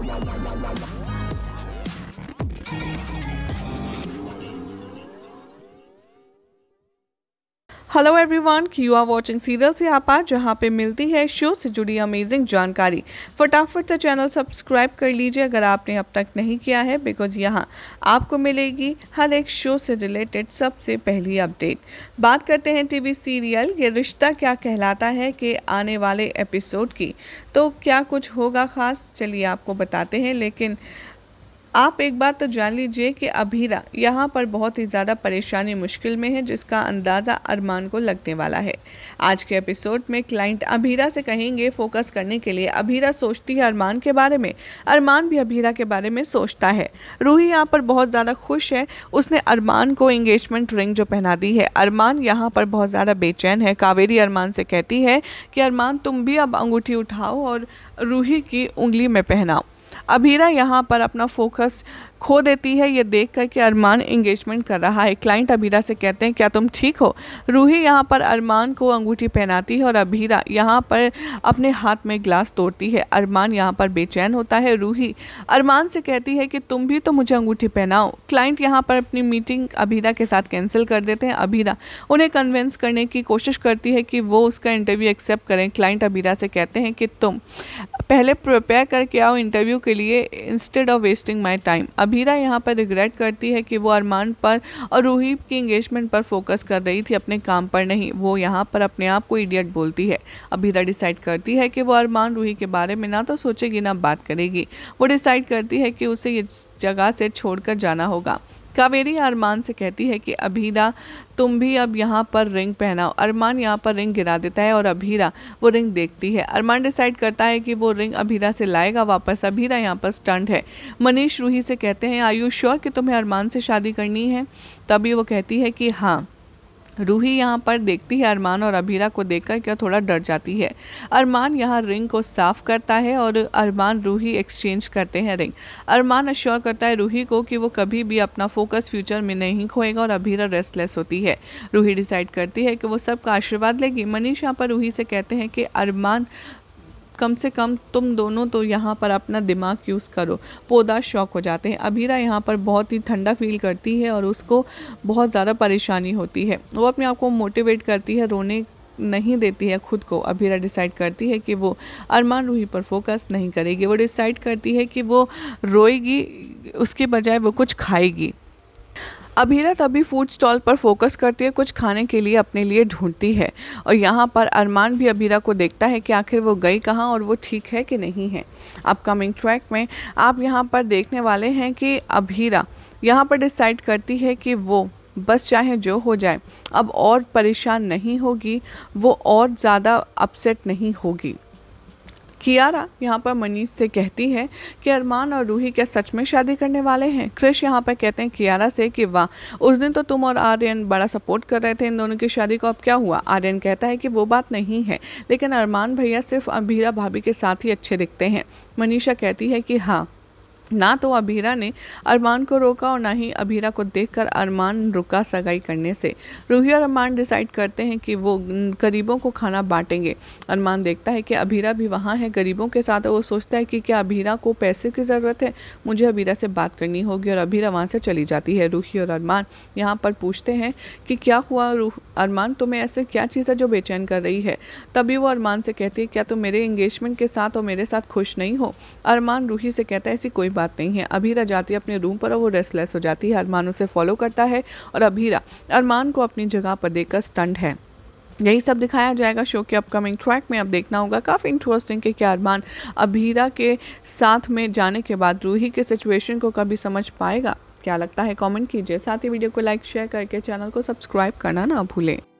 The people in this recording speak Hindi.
わあ hello everyone you are watching serial से आप आज जहाँ पे मिलती है शो से जुड़ी अमेजिंग जानकारी फटाफट से चैनल सब्सक्राइब कर लीजिए अगर आपने अब तक नहीं किया है बिकॉज यहाँ आपको मिलेगी हर एक शो से रिलेटेड सबसे पहली अपडेट बात करते हैं टीवी सीरियल ये रिश्ता क्या कहलाता है कि आने वाले एपिसोड की तो क्या कुछ होगा ख़ास चलिए आपको बताते हैं लेकिन आप एक बात तो जान लीजिए कि अभीरा यहाँ पर बहुत ही ज़्यादा परेशानी मुश्किल में है जिसका अंदाज़ा अरमान को लगने वाला है आज के एपिसोड में क्लाइंट अभीरा से कहेंगे फोकस करने के लिए अभीरा सोचती है अरमान के बारे में अरमान भी अभीरा के बारे में सोचता है रूही यहाँ पर बहुत ज़्यादा खुश है उसने अरमान को इंगेजमेंट रिंग जो पहना दी है अरमान यहाँ पर बहुत ज़्यादा बेचैन है कावेरी अरमान से कहती है कि अरमान तुम भी अब अंगूठी उठाओ और रूही की उंगली में पहनाओ अभीरा यहाँ पर अपना फोकस खो देती है ये देख कर कि अरमान इंगेजमेंट कर रहा है क्लाइंट अभीरा से कहते हैं क्या तुम ठीक हो रूही यहाँ पर अरमान को अंगूठी पहनाती है और अभीरा यहाँ पर अपने हाथ में ग्लास तोड़ती है अरमान यहाँ पर बेचैन होता है रूही अरमान से कहती है कि तुम भी तो मुझे अंगूठी पहनाओ क्लाइंट यहाँ पर अपनी मीटिंग अभीरा के साथ कैंसिल कर देते हैं अभीरा उन्हें कन्वेंस करने की कोशिश करती है कि वो उसका इंटरव्यू एक्सेप्ट करें क्लाइंट अबीरा से कहते हैं कि तुम पहले प्रिपेयर करके आओ इंटरव्यू के लिए instead of wasting my time Abhira यहाँ पर रिग्रेट करती है कि वो अरमान पर और रूहीब की इंगेजमेंट पर फोकस कर रही थी अपने काम पर नहीं वो यहाँ पर अपने आप को इडियट बोलती है अभीरा डिसाइड करती है कि वो अरमान रूही के बारे में ना तो सोचेगी ना बात करेगी वो डिसाइड करती है कि उसे ये जगह से छोड़कर जाना होगा कावेरी अरमान से कहती है कि अभीरा तुम भी अब यहाँ पर रिंग पहनाओ अरमान यहाँ पर रिंग गिरा देता है और अभीरा वो रिंग देखती है अरमान डिसाइड करता है कि वो रिंग अभीरा से लाएगा वापस अभीरा यहाँ पर स्टंट है मनीष रूही से कहते हैं आयु श्योर कि तुम्हें अरमान से शादी करनी है तभी वो कहती है कि हाँ रूही यहाँ पर देखती है अरमान और अबीरा को देखकर क्या थोड़ा डर जाती है अरमान यहाँ रिंग को साफ करता है और अरमान रूही एक्सचेंज करते हैं रिंग अरमान अश्योर करता है रूही को कि वो कभी भी अपना फोकस फ्यूचर में नहीं खोएगा और अभीरा रेस्टलेस होती है रूही डिसाइड करती है कि वो सबका आशीर्वाद लेगी मनीष यहाँ पर रूही से कहते हैं कि अरमान कम से कम तुम दोनों तो यहाँ पर अपना दिमाग यूज़ करो पौधा शौक हो जाते हैं अबीरा यहाँ पर बहुत ही ठंडा फील करती है और उसको बहुत ज़्यादा परेशानी होती है वो अपने आप को मोटिवेट करती है रोने नहीं देती है खुद को अभीरा डिसाइड करती है कि वो अरमान रूही पर फोकस नहीं करेगी वो डिसाइड करती है कि वो रोएगी उसके बजाय वो कुछ खाएगी अभीरा तभी फूड स्टॉल पर फोकस करती है कुछ खाने के लिए अपने लिए ढूंढती है और यहाँ पर अरमान भी अभीरा को देखता है कि आखिर वो गई कहाँ और वो ठीक है कि नहीं है अपकमिंग ट्रैक में आप यहाँ पर देखने वाले हैं कि अभीरा यहाँ पर डिसाइड करती है कि वो बस चाहे जो हो जाए अब और परेशान नहीं होगी वो और ज़्यादा अपसेट नहीं होगी कियारा यहाँ पर मनीष से कहती है कि अरमान और रूही क्या सच में शादी करने वाले हैं क्रिश यहाँ पर कहते हैं कियारा से कि वाह उस दिन तो तुम और आर्यन बड़ा सपोर्ट कर रहे थे इन दोनों की शादी को अब क्या हुआ आर्यन कहता है कि वो बात नहीं है लेकिन अरमान भैया सिर्फ अभीरा भाभी के साथ ही अच्छे दिखते हैं मनीषा कहती है कि हाँ ना तो अबीरा ने अरमान को रोका और ना ही अबीरा को देखकर अरमान रुका सगाई करने से रूही और अरमान डिसाइड करते हैं कि वो गरीबों को खाना बांटेंगे अरमान देखता है कि अबीरा भी वहाँ है गरीबों के साथ और वो सोचता है कि क्या अबीरा को पैसे की ज़रूरत है मुझे अबीरा से बात करनी होगी और अभीरा वहाँ से चली जाती है रूही और अरमान यहाँ पर पूछते हैं कि क्या हुआ रूह अरमान तुम्हें ऐसे क्या चीज़ है जो बेचैन कर रही है तभी वो अरमान से कहती है क्या तुम मेरे इंगेजमेंट के साथ और मेरे साथ खुश नहीं हो अरमान रूही से कहता है ऐसी कोई कोई बात नहीं है अभीरा जाती है अपने रूम पर और वो रेस्टलेस हो जाती है अरमान उसे फॉलो करता है और अभीरा अरमान को अपनी जगह पर देखकर स्टंट है यही सब दिखाया जाएगा शो के अपकमिंग ट्रैक में अब देखना होगा काफ़ी इंटरेस्टिंग कि क्या अरमान अभीरा के साथ में जाने के बाद रूही के सिचुएशन को कभी समझ पाएगा क्या लगता है कमेंट कीजिए साथ ही वीडियो को लाइक शेयर करके चैनल को सब्सक्राइब करना ना भूलें